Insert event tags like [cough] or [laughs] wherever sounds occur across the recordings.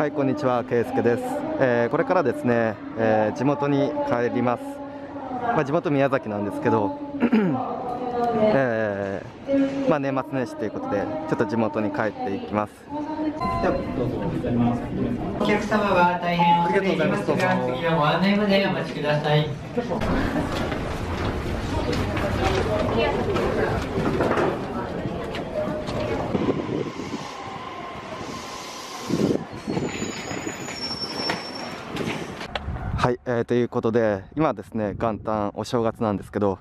はいこんにちは圭介です、えー、これからですね、えー、地元に帰ります、まあ、地元宮崎なんですけど、[clears throat] えー、まあ、年末年始ということでちょっと地元に帰っていきますお客様は大変恐れ入りますが次はご案内までお待ちくださいはい、えー、ということで今ですね元旦お正月なんですけど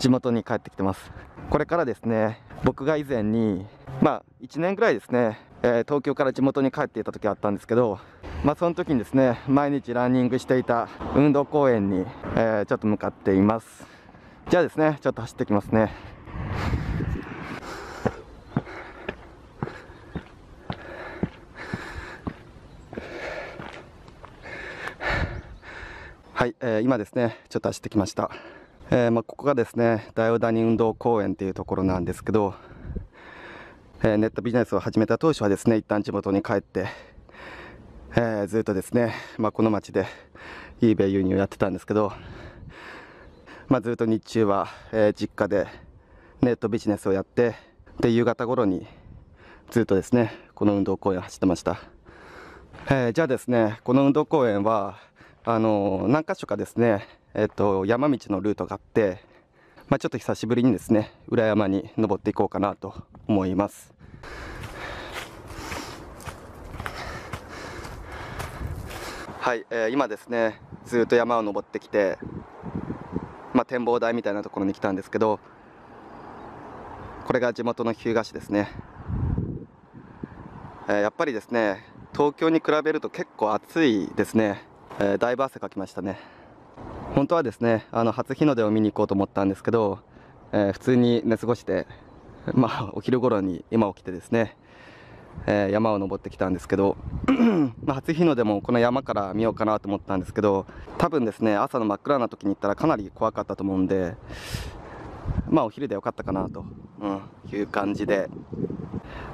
地元に帰ってきてますこれからですね僕が以前にまあ1年ぐらいですね、えー、東京から地元に帰っていた時あったんですけどまあその時にですね毎日ランニングしていた運動公園に、えー、ちょっと向かっていますじゃあですねちょっと走ってきますねはい、えー、今ですねちょっと走ってきました、えー、まあ、ここがですね大ダニ運動公園っていうところなんですけど、えー、ネットビジネスを始めた当初はですね一旦地元に帰って、えずっとですね、まあ、この町で eBay 輸入をやってたんですけど、まあ、ずっと日中は、え実家でネットビジネスをやってで夕方頃にずっとですねこの運動公園走ってました、えじゃあですねこの運動公園はあの何箇所かですね、えっと、山道のルートがあって、まあ、ちょっと久しぶりにですね裏山に登っていこうかなと思います。はい、えー、今ですねずっと山を登ってきて、まあ、展望台みたいなところに来たんですけどこれが地元の日向市ですね、えー、やっぱりですね東京に比べると結構暑いですねえー、だいぶ汗かきましたね本当はですねあの初日の出を見に行こうと思ったんですけど、えー、普通に寝過ごしてまあお昼頃に今起きてですね、えー、山を登ってきたんですけど [clears throat] ま初日の出もこの山から見ようかなと思ったんですけど多分ですね朝の真っ暗な時に行ったらかなり怖かったと思うんでまあお昼でよかったかなと、うん、いう感じで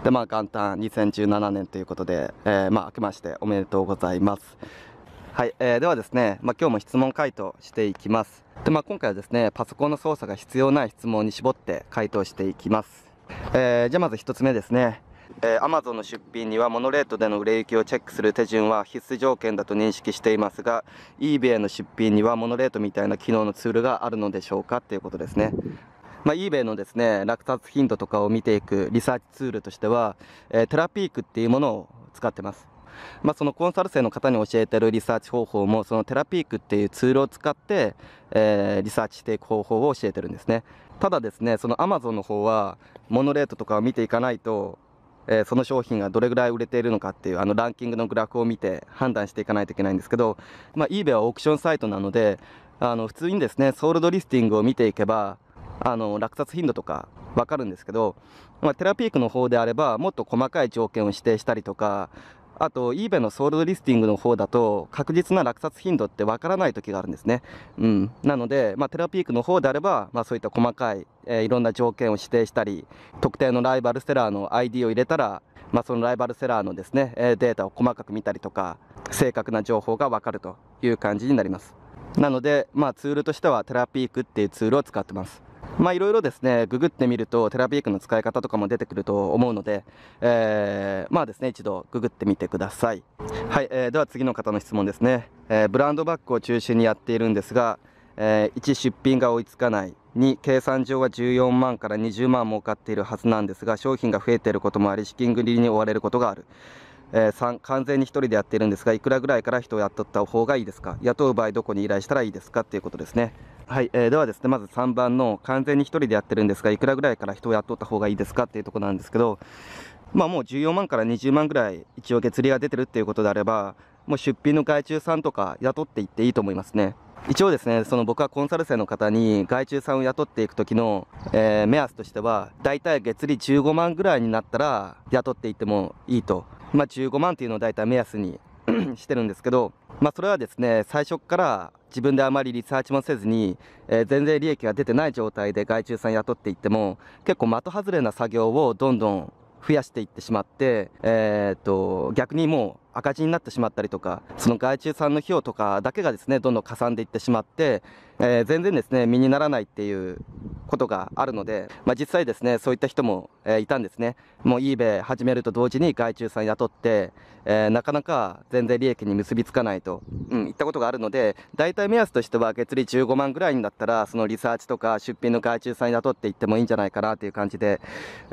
でまあ元旦2017年ということで、えー、まあ明けましておめでとうございます。はい、えー、ではですね、まあ、今日も質問回答していきますで、まあ、今回はですねパソコンの操作が必要ない質問に絞って回答していきます、えー、じゃあまず1つ目ですねえー、Amazon の出品にはモノレートでの売れ行きをチェックする手順は必須条件だと認識していますが eBay の出品にはモノレートみたいな機能のツールがあるのでしょうかっていうことですね。まあ、eBay のですね落札頻度とかを見ていくリサーチツールとしては、えー、テラピークっていうものを使ってますまあ、そのコンサル生の方に教えてるリサーチ方法もそのテラピークっていうツールを使って、えー、リサーチしていく方法を教えてるんですねただですねそのアマゾンの方はモノレートとかを見ていかないとえー、その商品がどれぐらい売れているのかっていうあのランキングのグラフを見て判断していかないといけないんですけど、まあ、eBay はオークションサイトなのであの普通にですねソールドリスティングを見ていけばあの落札頻度とか分かるんですけど、まあ、テラピークの方であればもっと細かい条件を指定したりとかあと eBay のソールドリスティングの方だと確実な落札頻度ってわからない時があるんですね、うん、なので、まあ、テラピークの方であれば、まあ、そういった細かい、えー、いろんな条件を指定したり特定のライバルセラーの ID を入れたら、まあ、そのライバルセラーのですね、えデータを細かく見たりとか正確な情報がわかるという感じになりますなので、まあ、ツールとしてはテラピークっていうツールを使ってますまあいろいろですね、ググってみると、テラピークの使い方とかも出てくると思うので、えー、まあですね、一度ググってみてください。はい、えー、では次の方の質問ですね。えー、ブランドバッグを中心にやっているんですが、えー、1、出品が追いつかない。2、計算上は14万から20万儲かっているはずなんですが、商品が増えていることもあり、資金繰りに追われることがある。えー、3完全に1人でやっているんですがいくらぐらいから人を雇った方がいいですか雇う場合どこに依頼したらいいですかっていうことですねはい、えー、ではですね、まず3番の完全に1人でやってるんですが、いくらぐらいから人を雇った方がいいですかっていうとこなんですけど、まあもう14万から20万ぐらい一応月利が出てるっていうことであれば、もう出品の外注さんとか雇っていっていいと思いますね。一応ですね、その僕はコンサル生の方に外注さんを雇っていく時の、えー、目安としては、だいたい月利15万ぐらいになったら雇っていってもいいと。まあ15万っていうのをだいたい目安に [clears throat] してるんですけど、まあ、それはですね最初から自分であまりリサーチもせずに、えー、全然利益が出てない状態で害虫さん雇っていっても結構的外れな作業をどんどん増やしていってしまって、えー、っと逆にもう赤字になってしまったりとか、その外注さんの費用とかだけがですね、どんどんかさんでいってしまって、えー、全然ですね、身にならないっていうことがあるので、まあ、実際ですね、そういった人も、えー、いたんですね。もう eBay 始めると同時に外注さん雇って、えー、なかなか全然利益に結びつかないと、うん、いったことがあるので、大体目安としては月利15万ぐらいになったら、そのリサーチとか出品の外注さん雇っていってもいいんじゃないかなという感じで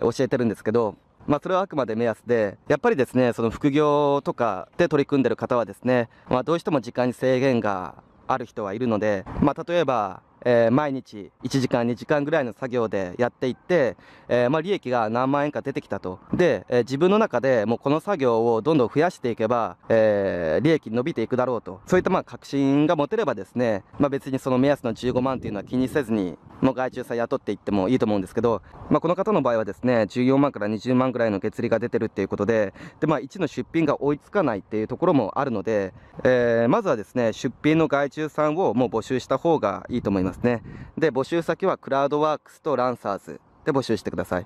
教えてるんですけど、まあ、それはあくまで目安で、やっぱりですね、その副業とかで取り組んでる方はですね、まあ、どうしても時間に制限がある人はいるので、まあ、例えばえー、毎日1時間2時間ぐらいの作業でやっていって、えー、まあ、利益が何万円か出てきたとで、えー、自分の中でもうこの作業をどんどん増やしていけば、え利益伸びていくだろうとそういったまあ確信が持てればですね、まあ、別にその目安の15万っていうのは気にせずにもう外注さん雇っていってもいいと思うんですけど、まあ、この方の場合はですね14万から20万ぐらいの月利が出てるっていうことでで、まあ、1の出品が追いつかないっていうところもあるので、えまずはですね出品の外注さんをもう募集した方がいいと思いますますね。で、募集先はクラウドワークスとランサーズで募集してください。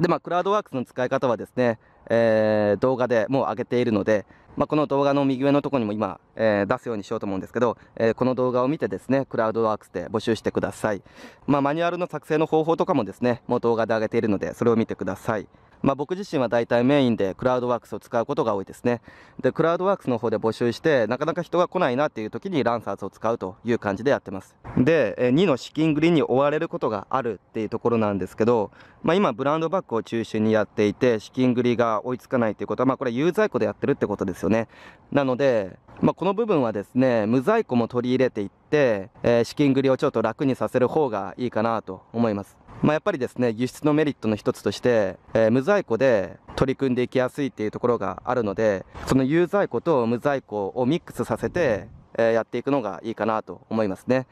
で、まあ、クラウドワークスの使い方はですね、えー、動画でもう上げているので、まあ、この動画の右上のとこにも今、えー、出すようにしようと思うんですけど、えー、この動画を見てですね、クラウドワークスで募集してください。まあ、マニュアルの作成の方法とかもですね、もう動画で上げているので、それを見てください。まあ、僕自身は大体メインでクラウドワークスを使うことが多いですねでクラウドワークスの方で募集してなかなか人が来ないなっていう時にランサーズを使うという感じでやってますで2の資金繰りに追われることがあるっていうところなんですけど、まあ、今ブランドバッグを中心にやっていて資金繰りが追いつかないっていうことは、まあ、これ有在庫でやってるってことですよねなので、まあ、この部分はですね無在庫も取り入れていって、えー、資金繰りをちょっと楽にさせる方がいいかなと思いますまあ、やっぱりですね輸出のメリットの一つとして、えー、無在庫で取り組んでいきやすいっていうところがあるのでその有在庫と無在庫をミックスさせて、えー、やっていくのがいいかなと思いますね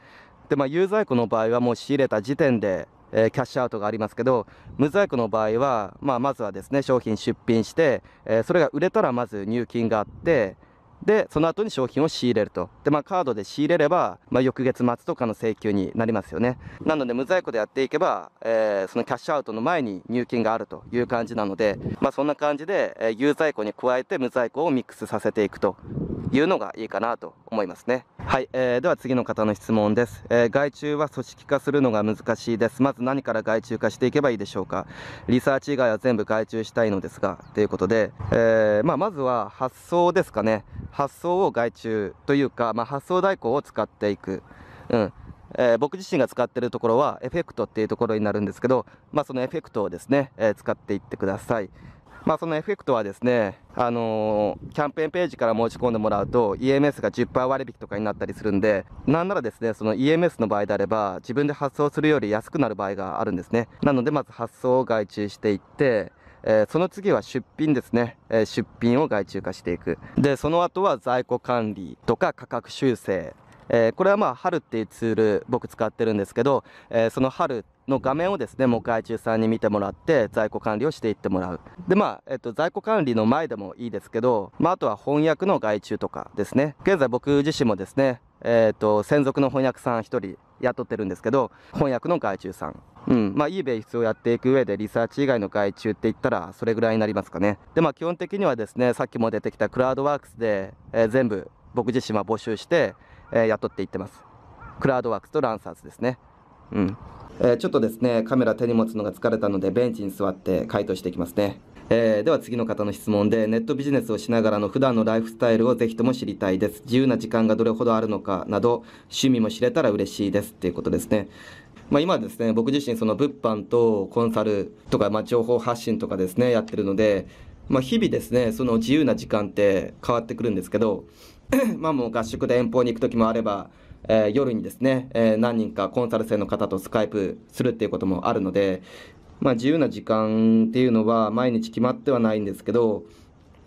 でまあ有在庫の場合はもう仕入れた時点でえキャッシュアウトがありますけど無在庫の場合は、まあ、まずはですね商品出品して、えー、それが売れたらまず入金があってでその後に商品を仕入れるとでまあカードで仕入れれば、まあ、翌月末とかの請求になりますよねなので無在庫でやっていけば、えー、そのキャッシュアウトの前に入金があるという感じなので、まあ、そんな感じで、えー、有在庫に加えて無在庫をミックスさせていくというのがいいかなと思いますねはい、えー、では次の方の質問です、えー、害は組織化するのが難しいですまず何から害虫化していけばいいでしょうかリサーチ以外は全部害虫したいのですがということで、えー、まあ、まずは発想ですかね発想を害虫というか、まあ、発想代行を使っていくうんえー、僕自身が使ってるところはエフェクトっていうところになるんですけど、まあ、そのエフェクトをですね、えー、使っていってくださいまあ、そのエフェクトはですね、あのー、キャンペーンページから申し込んでもらうと EMS が10%割引とかになったりするんでなんならですねその EMS の場合であれば自分で発送するより安くなる場合があるんですねなのでまず発送を外注していってえー、その次は出品ですね、えー、出品を外注化していくでその後は在庫管理とか価格修正えー、これはまあ春っていうツール僕使ってるんですけど、えー、その春の画面をですねもう外注さんに見てもらって在庫管理をしていってもらうでまあ、えっと、在庫管理の前でもいいですけど、まあ、あとは翻訳の外注とかですね現在僕自身もですねえっ、と専属の翻訳さん1人雇ってるんですけど翻訳の外注さんうんまあ eBay 必要やっていく上でリサーチ以外の外注って言ったらそれぐらいになりますかねでまあ基本的にはですねさっきも出てきたクラウドワークスで、えー、全部僕自身は募集して、えー、雇っていってますクラウドワークスとランサーズですねうんえー、ちょっとですねカメラ手に持つのが疲れたのでベンチに座って回答していきますねえー、では次の方の質問でネットビジネスをしながらの普段のライフスタイルをぜひとも知りたいです自由な時間がどれほどあるのかなど趣味も知れたら嬉しいですっていうことですねまあ、今ですね僕自身その物販とコンサルとか、まあ、情報発信とかですねやってるので、まあ、日々ですねその自由な時間って変わってくるんですけど [clears throat] まあもう合宿で遠方に行く時もあればえー、夜にですね、えー、何人かコンサル生の方とスカイプするっていうこともあるので、まあ、自由な時間っていうのは毎日決まってはないんですけど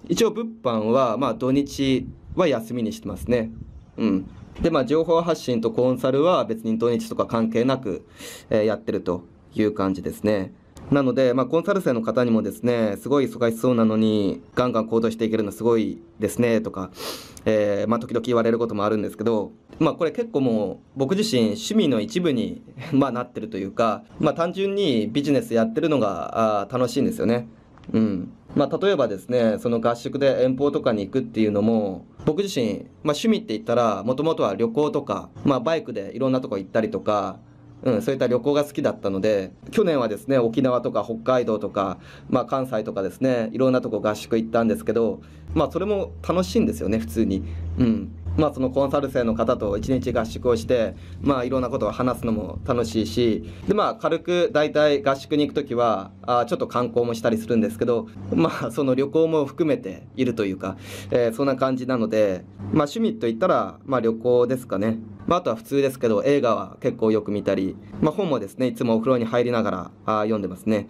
一応物販はまあ土日は休みにしてますね。うん、でまあ情報発信とコンサルは別に土日とか関係なく、えー、やってるという感じですね。なので、まあ、コンサル生の方にもですね、すごい忙しそうなのに、ガンガン行動していけるのすごいですね、とか、えー、まあ、時々言われることもあるんですけど、まあ、これ結構もう、僕自身趣味の一部に [laughs] まなってるというか、まあ、単純にビジネスやってるのが楽しいんですよね。うん。まあ、例えばですね、その合宿で遠方とかに行くっていうのも、僕自身、まあ、趣味って言ったら、もともとは旅行とか、まあ、バイクでいろんなとこ行ったりとか、うん、そういった旅行が好きだったので去年はですね沖縄とか北海道とか、まあ、関西とかですねいろんなとこ合宿行ったんですけど、まあ、それも楽しいんですよね普通に。うんまあ、そのコンサル生の方と1日合宿をして、まあ、いろんなことを話すのも楽しいしで、まあ、軽く大体合宿に行く時はあちょっと観光もしたりするんですけど、まあ、その旅行も含めているというか、えー、そんな感じなので、まあ、趣味といったら、まあ、旅行ですかね。まあ、あとは普通ですけど映画は結構よく見たり、まあ、本もですねいつもお風呂に入りながらあ読んでますね。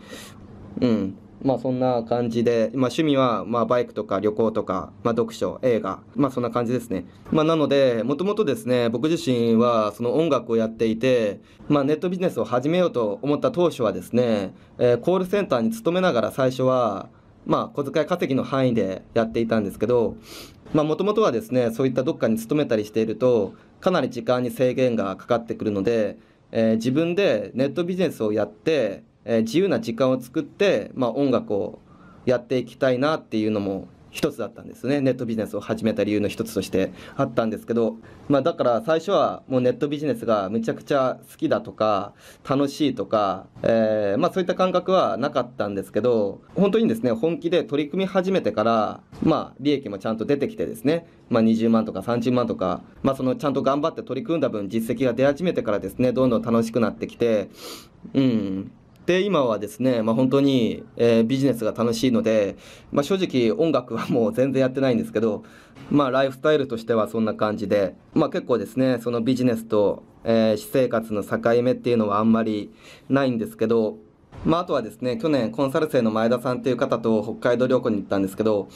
うんまあそんな感じで、まあ、趣味はまあバイクとか旅行とか、まあ、読書映画まあそんな感じですね、まあ、なのでもともとですね僕自身はその音楽をやっていて、まあ、ネットビジネスを始めようと思った当初はですね、えー、コールセンターに勤めながら最初はまあ小遣い稼ぎの範囲でやっていたんですけどもともとはですねそういったどっかに勤めたりしているとかなり時間に制限がかかってくるので、えー、自分でネットビジネスをやってえー、自由な時間を作って、まあ、音楽をやっていきたいなっていうのも一つだったんですねネットビジネスを始めた理由の一つとしてあったんですけど、まあ、だから最初はもうネットビジネスがむちゃくちゃ好きだとか楽しいとか、えー、まあ、そういった感覚はなかったんですけど本当にですね本気で取り組み始めてから、まあ、利益もちゃんと出てきてですね、ま20万とか30万とか、まあ、そのちゃんと頑張って取り組んだ分実績が出始めてからですねどんどん楽しくなってきてうんで今はですね、まあ、本当に、えー、ビジネスが楽しいので、まあ、正直音楽はもう全然やってないんですけど、まあ、ライフスタイルとしてはそんな感じで、まあ、結構ですねそのビジネスと、えー、私生活の境目っていうのはあんまりないんですけど、まあ、あとはですね去年コンサル生の前田さんっていう方と北海道旅行に行ったんですけど、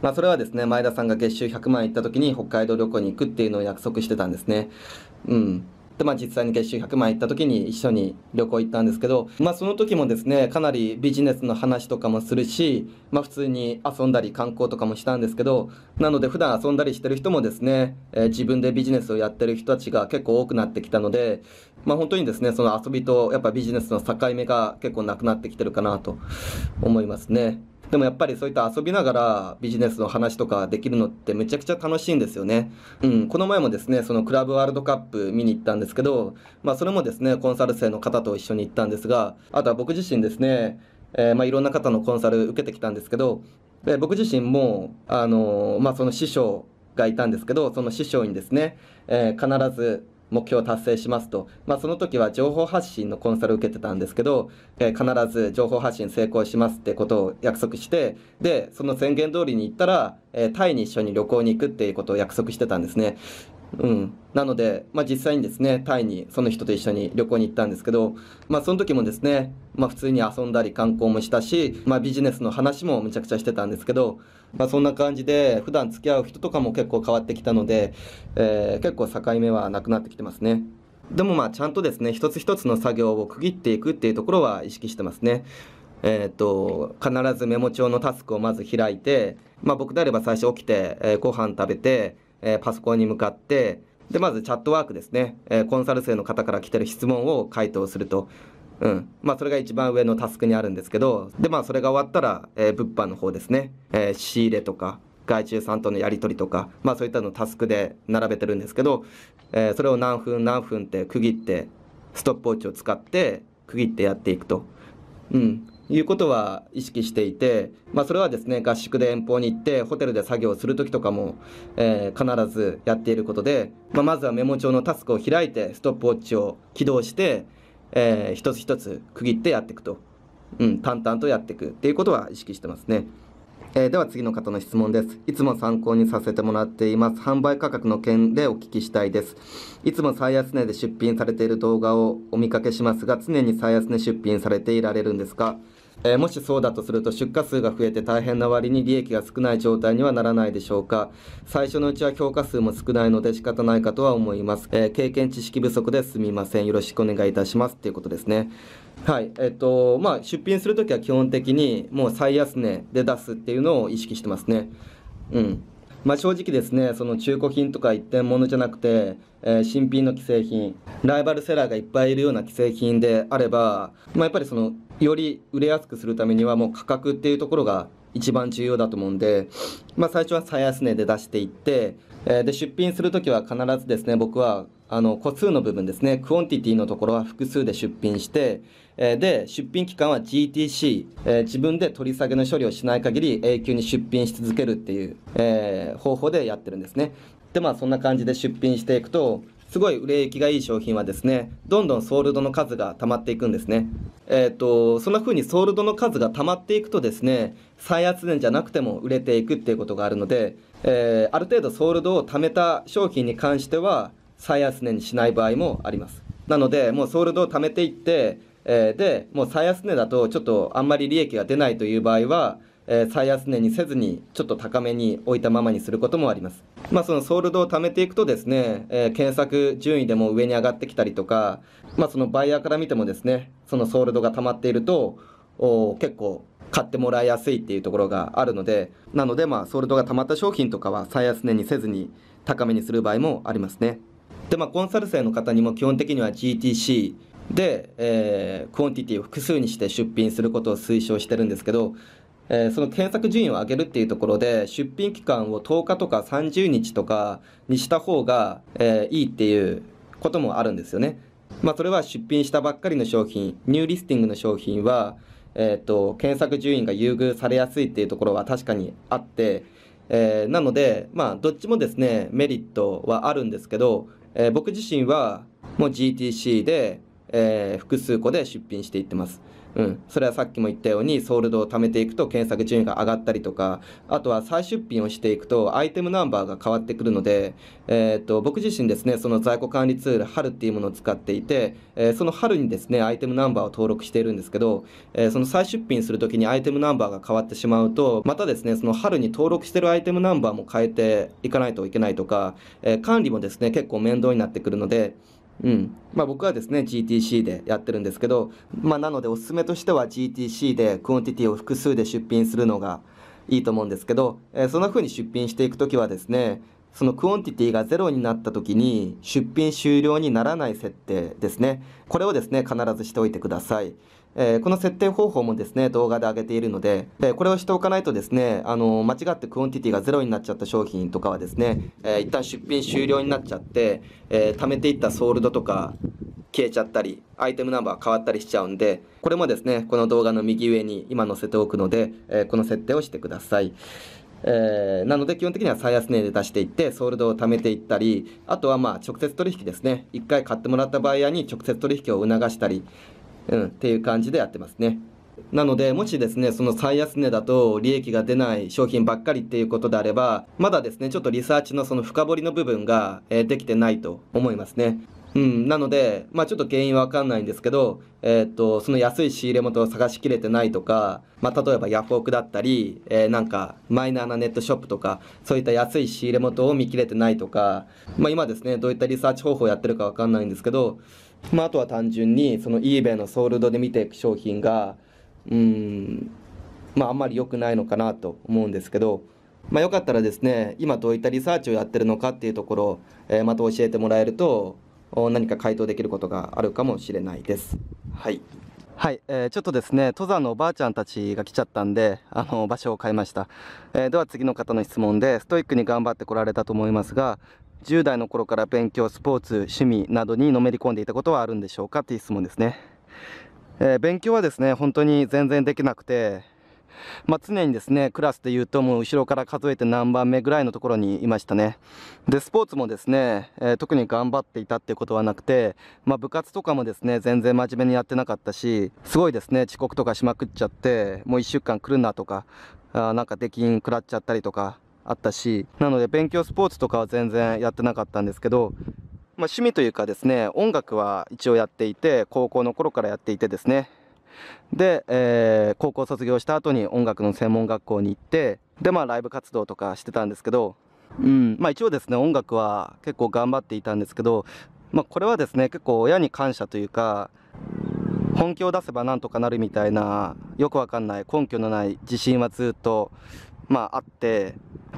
まあ、それはですね前田さんが月収100万円行った時に北海道旅行に行くっていうのを約束してたんですね。うんで、まあ、実際に月収100万行った時に一緒に旅行行ったんですけど、まあ、その時もですねかなりビジネスの話とかもするし、まあ、普通に遊んだり観光とかもしたんですけどなので普段遊んだりしてる人もですね、えー、自分でビジネスをやってる人たちが結構多くなってきたので、まあ、本当にですねその遊びとやっぱビジネスの境目が結構なくなってきてるかなと思いますね。でもやっぱりそういった遊びながらビジネスの話とかできるのってめちゃくちゃ楽しいんですよね。うん、この前もですね、そのクラブワールドカップ見に行ったんですけど、まあそれもですね、コンサル生の方と一緒に行ったんですが、あとは僕自身ですね、えー、まあいろんな方のコンサル受けてきたんですけど、で僕自身も、あのー、まあその師匠がいたんですけど、その師匠にですね、えー、必ず目標を達成しますと、まあ、その時は情報発信のコンサルを受けてたんですけど、えー、必ず情報発信成功しますってことを約束してでその宣言通りに行ったら、えー、タイに一緒に旅行に行くっていうことを約束してたんですねうん、なので、まあ、実際にですねタイにその人と一緒に旅行に行ったんですけど、まあ、その時もですね、まあ、普通に遊んだり観光もしたし、まあ、ビジネスの話もむちゃくちゃしてたんですけど、まあ、そんな感じで普段付き合う人とかも結構変わってきたので、えー、結構境目はなくなってきてますね。でもまあちゃんとですね一つ一つの作業を区切っていくっていうところは意識してますね。えーと、必ずメモ帳のタスクをまず開いて、まあ、僕であれば最初起きて、えー、ご飯食べてえパソコンに向かってでまずチャットワークですね、えコンサル生の方から来てる質問を回答すると。うんまあ、それが一番上のタスクにあるんですけどで、まあ、それが終わったら、え物販の方ですね、え仕入れとか外注さんとのやり取りとか、まあ、そういったのをタスクで並べてるんですけど、えそれを何分何分って区切ってストップウォッチを使って区切ってやっていくと。うん、いうことは意識していて、まあ、それはですね合宿で遠方に行ってホテルで作業する時とかも、えー、必ずやっていることで、まあ、まずはメモ帳のタスクを開いてストップウォッチを起動して、えー、一つ一つ区切ってやっていくと、うん、淡々とやっていくっていうことは意識してますね。えー、では次の方の質問です。いつも参考にさせてもらっています。販売価格の件でお聞きしたいです。いつも最安値で出品されている動画をお見かけしますが、常に最安値出品されていられるんですかえもしそうだとすると出荷数が増えて大変な割に利益が少ない状態にはならないでしょうか最初のうちは評価数も少ないので仕方ないかとは思います、えー、経験知識不足ですみませんよろしくお願いいたしますっていうことですねはいえっ、とまあ出品する時は基本的にもう最安値で出すっていうのを意識してますねうんまあ、正直ですねその中古品とか一点物じゃなくて、えー、新品の既製品ライバルセラーがいっぱいいるような既製品であれば、まあ、やっぱりそのより売れやすくするためにはもう価格っていうところが一番重要だと思うんで、まあ、最初は最安値で出していって、えー、で出品する時は必ずですね僕はあの個数の部分ですねクオンティティのところは複数で出品して、えー、で出品期間は GTC、えー、自分で取り下げの処理をしない限り永久に出品し続けるっていう、え方法でやってるんですねでまあそんな感じで出品していくとすごい売れ行きがいい商品はですね、どんどんソールドの数が溜まっていくんですね。えっ、ー、と、そんな風にソールドの数が溜まっていくとですね、再発電じゃなくても売れていくっていうことがあるので、えー、ある程度ソールドを貯めた商品に関しては、再安値にしない場合もあります。なので、もうソールドを貯めていって、えー、で、もう最安値だとちょっとあんまり利益が出ないという場合は、えー、最安値にせずにちょっと高めに置いたままにすることもあります、まあ、そのソールドを貯めていくとですね、えー、検索順位でも上に上がってきたりとか、まあ、そのバイヤーから見てもですねそのソールドが溜まっているとお結構買ってもらいやすいっていうところがあるのでなのでまあソールドが溜まった商品とかは最安値にせずに高めにする場合もありますねでまあコンサル生の方にも基本的には GTC で、えー、クオンティティを複数にして出品することを推奨してるんですけど、えー、その検索順位を上げるっていうところで出品期間を10日とか30日とかにした方が、えー、いいっていうこともあるんですよね。まあ、それは出品したばっかりの商品ニューリスティングの商品は、えーと、検索順位が優遇されやすいっていうところは確かにあって、えー、なので、まあ、どっちもですねメリットはあるんですけど、え僕自身はもう GTC で、え複数個で出品していってます。うん、それはさっきも言ったようにソールドを貯めていくと検索順位が上がったりとかあとは再出品をしていくとアイテムナンバーが変わってくるので、えー、と僕自身ですねその在庫管理ツール春っていうものを使っていて、えー、その春にですねアイテムナンバーを登録しているんですけど、えー、その再出品する時にアイテムナンバーが変わってしまうとまたですねその春に登録してるアイテムナンバーも変えていかないといけないとか、えー、管理もですね結構面倒になってくるので。うんまあ、僕はですね GTC でやってるんですけど、まあ、なのでおすすめとしては GTC でクオンティティを複数で出品するのがいいと思うんですけど、えー、そんな風に出品していく時はですねそのクオンティティがゼロになった時に出品終了にならない設定ですねこれをですね必ずしておいてくださいえー、この設定方法もですね、動画で上げているので、えー、これをしておかないとですね、あのー、間違ってクオンティティがゼロになっちゃった商品とかはですね、えー、一旦出品終了になっちゃって、えー、貯めていったソールドとか消えちゃったり、アイテムナンバー変わったりしちゃうんで、これもですね、この動画の右上に今載せておくので、えー、この設定をしてください。えー、なので基本的には最安値で出していってソールドを貯めていったりあとはまあ直接取引ですね1回買ってもらったバイヤーに直接取引を促したり、うん、っていう感じでやってますね。なので、もしですね、その最安値だと利益が出ない商品ばっかりっていうことであれば、まだですね、ちょっとリサーチのその深掘りの部分が、えー、できてないと思いますね。うん、なので、まあ、ちょっと原因は分かんないんですけど、えー、っとその安い仕入れ元を探しきれてないとか、まあ、例えばヤフオクだったり、えー、なんかマイナーなネットショップとかそういった安い仕入れ元を見切れてないとか、まあ、今ですねどういったリサーチ方法をやってるか分かんないんですけど、まあ、あとは単純にその eBay のソールドで見ていく商品がうんまああんまり良くないのかなと思うんですけど、まあ、よかったらですね今どういったリサーチをやってるのかっていうところえまた教えてもらえると何か回答できることがあるかもしれないです。はいはい、えー、ちょっとですね登山のおばあちゃんたちが来ちゃったんであの場所を変えました、えー、では次の方の質問でストイックに頑張ってこられたと思いますが、10代の頃から勉強スポーツ趣味などにのめり込んでいたことはあるんでしょうかっていう質問ですね、えー、勉強はですね本当に全然できなくてまあ、常にですねクラスでいうともう後ろから数えて何番目ぐらいのところにいましたねでスポーツもですね、えー、特に頑張っていたっていうことはなくて、まあ、部活とかもですね全然真面目にやってなかったしすごいですね遅刻とかしまくっちゃってもう1週間来るなとかあなんか出禁食らっちゃったりとかあったしなので勉強スポーツとかは全然やってなかったんですけど、まあ、趣味というかですね音楽は一応やっていて高校の頃からやっていてですねで、えー、高校卒業した後に音楽の専門学校に行ってでまあライブ活動とかしてたんですけど、うんまあ、一応ですね音楽は結構頑張っていたんですけど、まあ、これはですね結構親に感謝というか本気を出せばなんとかなるみたいなよくわかんない根拠のない自信はずっとまああって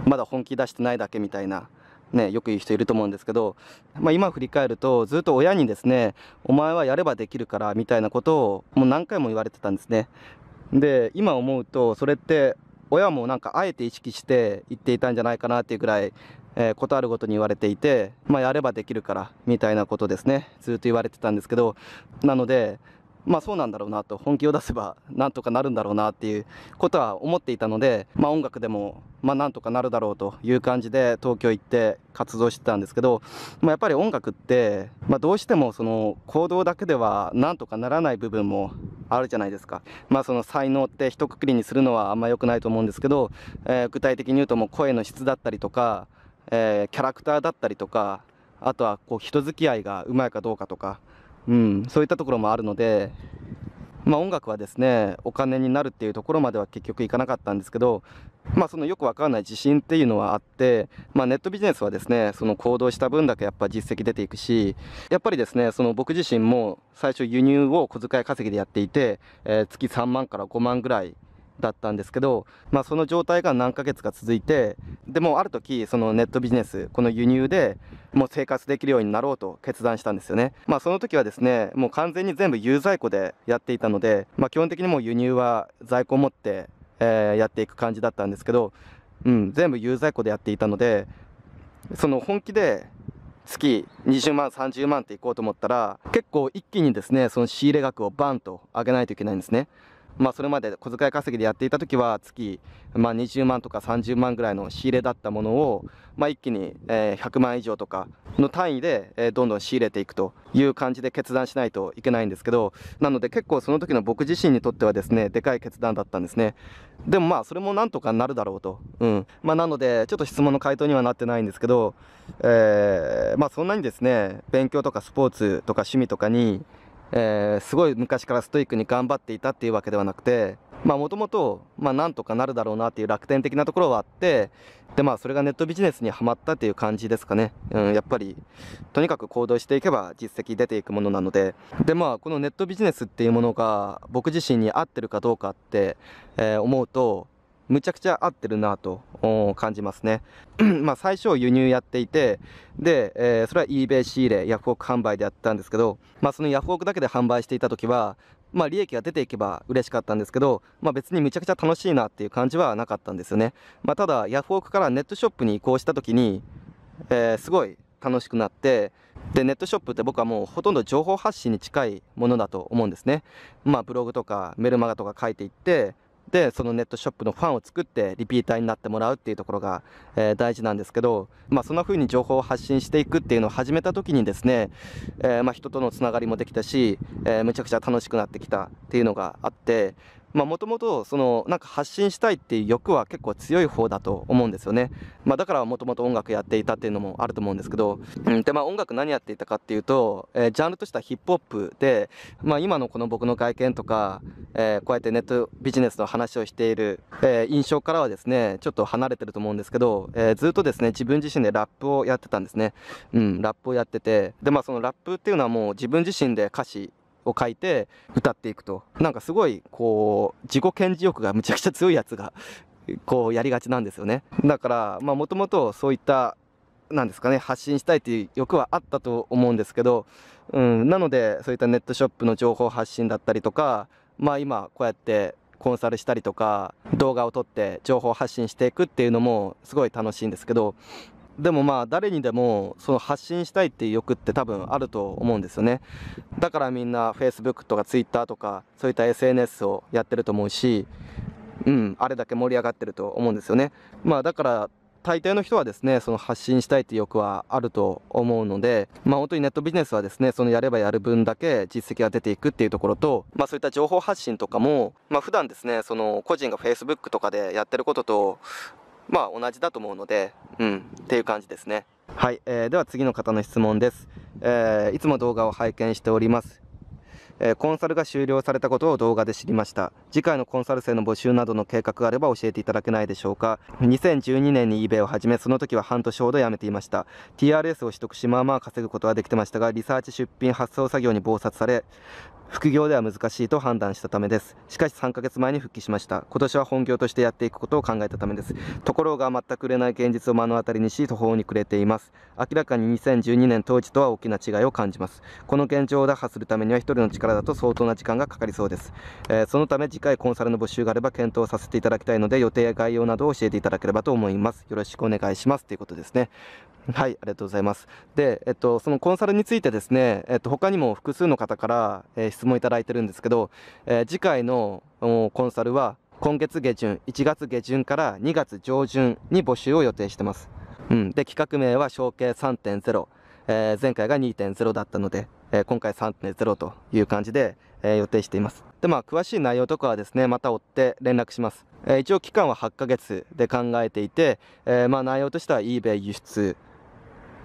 まだ本気出してないだけみたいな。ね、よく言う人いると思うんですけど、まあ、今振り返るとずっと親にですね「お前はやればできるから」みたいなことをもう何回も言われてたんですね。で今思うとそれって親もなんかあえて意識して言っていたんじゃないかなっていうぐらい、えー、ことあるごとに言われていて、まあ、やればできるからみたいなことですねずっと言われてたんですけどなのでまあそうなんだろうなと本気を出せばなんとかなるんだろうなっていうことは思っていたので、まあ、音楽でもまあなんとかなるだろうという感じで東京行って活動してたんですけど、まあ、やっぱり音楽って、まあ、どうしてもその行動だけではなんとかならない部分もあるじゃないですか、まあ、その才能って一括りにするのはあんま良くないと思うんですけど、え具体的に言うともう声の質だったりとか、えキャラクターだったりとかあとはこう人付き合いがうまいかどうかとかうん、そういったところもあるので、まあ、音楽はですねお金になるっていうところまでは結局いかなかったんですけど、まあ、そのよくわからない自信っていうのはあって、まあ、ネットビジネスはですねその行動した分だけやっぱ実績出ていくしやっぱりですねその僕自身も最初輸入を小遣い稼ぎでやっていて、えー、月3万から5万ぐらいだったんですけど、まあ、その状態が何ヶ月か続いてでもある時そのネットビジネスこの輸入でもう生活できるようになろうと決断したんですよね、まあ、その時はですねもう完全に全部有在庫でやっていたので、まあ、基本的にもう輸入は在庫を持って、えー、やっていく感じだったんですけど、うん、全部有在庫でやっていたのでその本気で月20万30万っていこうと思ったら結構一気にですねその仕入れ額をバンと上げないといけないんですねまあ、それまで小遣い稼ぎでやっていた時は月、まあ、20万とか30万ぐらいの仕入れだったものを、まあ、一気に、100万以上とかの単位で、どんどん仕入れていくという感じで決断しないといけないんですけどなので結構その時の僕自身にとってはですねでかい決断だったんですねでもまあそれもなんとかなるだろうと、うんまあ、なのでちょっと質問の回答にはなってないんですけど、えーまあ、そんなにですね勉強とかスポーツとか趣味とかにえー、すごい昔からストイックに頑張っていたっていうわけではなくてもともとなんとかなるだろうなっていう楽天的なところはあってでまあそれがネットビジネスにはまったっていう感じですかね、うん、やっぱりとにかく行動していけば実績出ていくものなのででまあこのネットビジネスっていうものが僕自身に合ってるかどうかって、えー、思うとむちゃくちゃ合ってるなと感じますね。[clears throat] まあ最初輸入やっていて、で、えー、それは eBay 仕入れ、ヤフオク販売でやったんですけど、まあそのヤフオクだけで販売していた時は、まあ利益が出ていけば嬉しかったんですけど、まあ別にむちゃくちゃ楽しいなっていう感じはなかったんですよね。まあただヤフオクからネットショップに移行した時に、えー、すごい楽しくなって、でネットショップって僕はもうほとんど情報発信に近いものだと思うんですね。まあブログとかメルマガとか書いていってでそのネットショップのファンを作ってリピーターになってもらうっていうところが、えー、大事なんですけど、まあ、そんな風に情報を発信していくっていうのを始めた時にですね、えー、まあ、人とのつながりもできたし、えー、むちゃくちゃ楽しくなってきたっていうのがあって、もともとそのなんか発信したいっていう欲は結構強い方だと思うんですよね、まあ、だからもともと音楽やっていたっていうのもあると思うんですけど、うん、でまあ音楽何やっていたかっていうと、えー、ジャンルとしてはヒップホップで、まあ、今のこの僕の外見とか、えー、こうやってネットビジネスの話をしている、えー、印象からはですねちょっと離れてると思うんですけど、えー、ずっとですね自分自身でラップをやってたんですね、うん、ラップをやっててでまあそのラップっていうのはもう自分自身で歌詞を書いて歌っていくとなんかすごいこう自己顕示欲がむちゃくちゃ強いやつがこうやりがちなんですよねだからまあもともとそういったなんですかね発信したいっていう欲はあったと思うんですけど、うん、なのでそういったネットショップの情報発信だったりとかまあ今こうやってコンサルしたりとか動画を撮って情報発信していくっていうのもすごい楽しいんですけどでもまあ誰にでもその発信したいっていう欲って多分あると思うんですよねだからみんな Facebook とか Twitter とかそういった SNS をやってると思うしうんあれだけ盛り上がってると思うんですよねまあだから大抵の人はですねその発信したいっていう欲はあると思うのでまあ本当にネットビジネスはですねそのやればやる分だけ実績が出ていくっていうところとまあそういった情報発信とかもまあ普段ですねその個人が Facebook とかでやってることとまあ同じだと思うので、うん、っていう感じですね。はい、えー、では次の方の質問です、えー、いつも動画を拝見しております。コンサルが終了されたことを動画で知りました次回のコンサル生の募集などの計画があれば教えていただけないでしょうか2012年に eBay を始めその時は半年ほど辞めていました TRS を取得しまあまあ稼ぐことはできてましたがリサーチ出品発送作業に忙殺され副業では難しいと判断したためです。しかし3ヶ月前に復帰しました。今年は本業としてやっていくことを考えたためです。ところが全く売れない現実を目の当たりにし、途方に暮れています。明らかに2012年当時とは大きな違いを感じます。この現状を打破するためには一人の力だと相当な時間がかかりそうです。えー、そのため次回コンサルの募集があれば検討させていただきたいので、予定や概要などを教えていただければと思います。よろしくお願いします。ということですね。はい、ありがとうございます。で、えっと、そのコンサルについてですね、えっと、他にも複数の方から、えー、質問いただいてるんですけど、えー、次回のコンサルは今月下旬、1月下旬から2月上旬に募集を予定してます。うん、で、企画名は承継3.0、えー、前回が2.0だったので、え今回3.0という感じで、え予定しています。で、まあ、詳しい内容とかはですね、また追って連絡します。え一応期間は8ヶ月で考えていて、えまあ、内容としては eBay 輸出、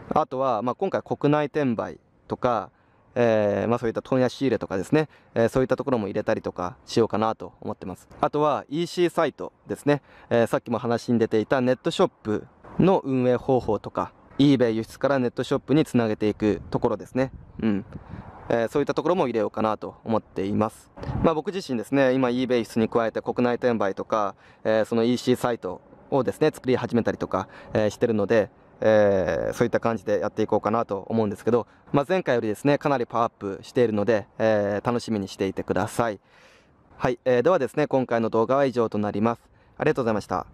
あとは、まあ、今回国内転売とか、えー、まあ、そういった問屋仕入れとかですね、えー、そういったところも入れたりとかしようかなと思ってますあとは EC サイトですね、えー、さっきも話に出ていたネットショップの運営方法とか eBay 輸出からネットショップにつなげていくところですねうんえー、そういったところも入れようかなと思っています、まあ、僕自身ですね今 eBay 輸出に加えて国内転売とか、えー、その EC サイトをですね作り始めたりとか、えー、してるので、えー、そういった感じでやっていこうかなと思うんですけど、まあ、前回よりですねかなりパワーアップしているので、えー、楽しみにしていてくださいはい、えー、ではですね今回の動画は以上となりますありがとうございました